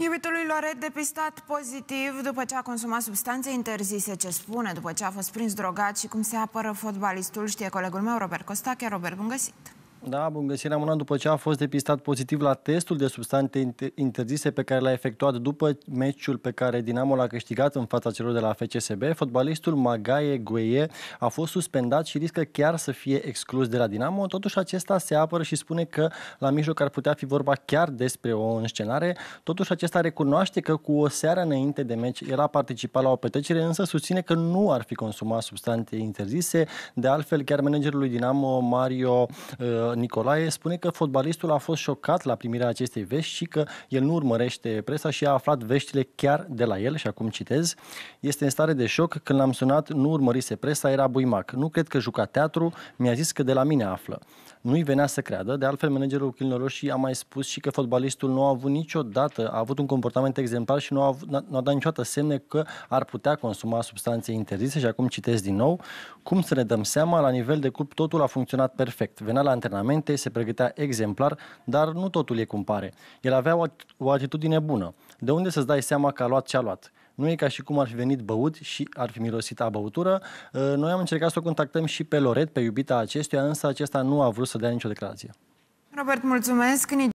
Iubitului Loret depistat pozitiv după ce a consumat substanțe interzise, ce spune, după ce a fost prins drogat și cum se apără fotbalistul, știe colegul meu Robert Costache. Robert, bun găsit! Da, bun găsit, Ramona. După ce a fost depistat pozitiv la testul de substanțe interzise pe care l-a efectuat după meciul pe care Dinamo l-a câștigat în fața celor de la FCSB, fotbalistul Magaie Gueye a fost suspendat și riscă chiar să fie exclus de la Dinamo. Totuși, acesta se apără și spune că la mijloc ar putea fi vorba chiar despre o înscenare. Totuși, acesta recunoaște că cu o seară înainte de meci el a participat la o petrecere, însă susține că nu ar fi consumat substanțe interzise. De altfel, chiar managerul lui Dinamo, Mario uh, Nicolae spune că fotbalistul a fost șocat la primirea acestei vești și că el nu urmărește presa și a aflat veștile chiar de la el și acum citez. Este în stare de șoc, când l-am sunat nu urmărise presa, era buimac. Nu cred că juca teatru, mi-a zis că de la mine află nu-i venea să creadă, de altfel managerul Ochililor Roșii a mai spus și că fotbalistul nu a avut niciodată, a avut un comportament exemplar și nu a, avut, nu a dat niciodată semne că ar putea consuma substanțe interzise și acum citesc din nou, cum să ne dăm seama, la nivel de club totul a funcționat perfect. Venea la antrenamente, se pregătea exemplar, dar nu totul e cum pare. El avea o, o atitudine bună. De unde să-ți dai seama că a luat ce a luat? Nu e ca și cum ar fi venit băut și ar fi mirosit a băutură. Uh, noi am încercat să o contactăm și pe Loret, pe iubita acestuia, însă acesta nu a vrut să dea nicio declarație. Robert, mulțumesc!